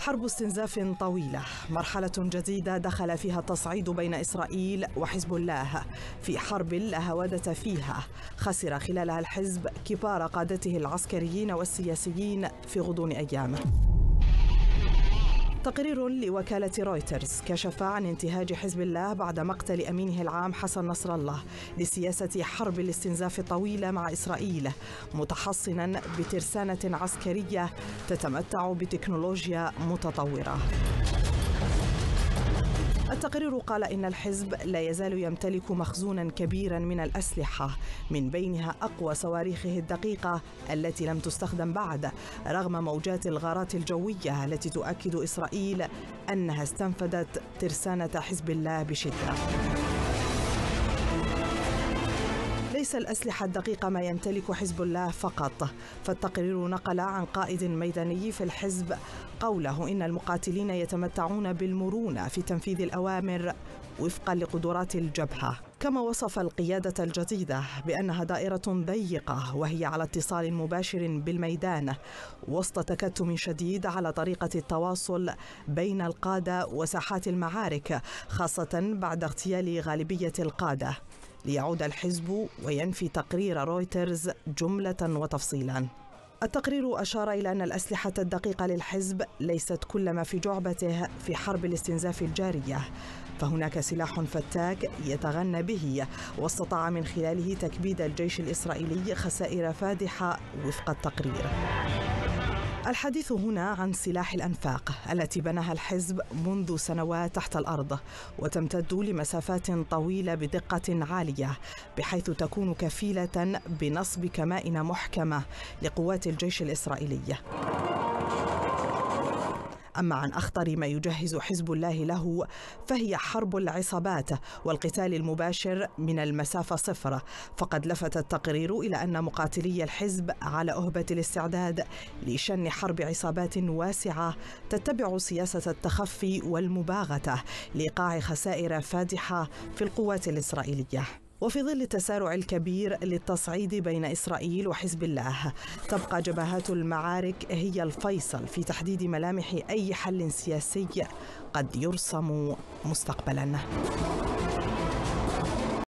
حرب استنزاف طويلة مرحلة جديدة دخل فيها التصعيد بين إسرائيل وحزب الله في حرب لا هوادة فيها خسر خلالها الحزب كبار قادته العسكريين والسياسيين في غضون أيام تقرير لوكالة رويترز كشف عن انتهاج حزب الله بعد مقتل أمينه العام حسن نصر الله لسياسة حرب الاستنزاف الطويلة مع إسرائيل متحصنا بترسانة عسكرية تتمتع بتكنولوجيا متطورة التقرير قال إن الحزب لا يزال يمتلك مخزونا كبيرا من الأسلحة من بينها أقوى صواريخه الدقيقة التي لم تستخدم بعد رغم موجات الغارات الجوية التي تؤكد إسرائيل أنها استنفذت ترسانة حزب الله بشدة ليس الأسلحة الدقيقة ما يمتلك حزب الله فقط فالتقرير نقل عن قائد ميداني في الحزب قوله إن المقاتلين يتمتعون بالمرونة في تنفيذ الأوامر وفقا لقدرات الجبهة كما وصف القيادة الجديدة بأنها دائرة ضيقة وهي على اتصال مباشر بالميدان وسط تكتم شديد على طريقة التواصل بين القادة وساحات المعارك خاصة بعد اغتيال غالبية القادة ليعود الحزب وينفي تقرير رويترز جملة وتفصيلا التقرير أشار إلى أن الأسلحة الدقيقة للحزب ليست كل ما في جعبته في حرب الاستنزاف الجارية فهناك سلاح فتاك يتغنى به واستطاع من خلاله تكبيد الجيش الإسرائيلي خسائر فادحة وفق التقرير الحديث هنا عن سلاح الأنفاق التي بناها الحزب منذ سنوات تحت الأرض وتمتد لمسافات طويلة بدقة عالية بحيث تكون كفيلة بنصب كمائن محكمة لقوات الجيش الإسرائيلي أما عن أخطر ما يجهز حزب الله له فهي حرب العصابات والقتال المباشر من المسافة صفر فقد لفت التقرير إلى أن مقاتلي الحزب على أهبة الاستعداد لشن حرب عصابات واسعة تتبع سياسة التخفي والمباغتة لإيقاع خسائر فادحة في القوات الإسرائيلية وفي ظل التسارع الكبير للتصعيد بين إسرائيل وحزب الله تبقى جبهات المعارك هي الفيصل في تحديد ملامح أي حل سياسي قد يرسم مستقبلاً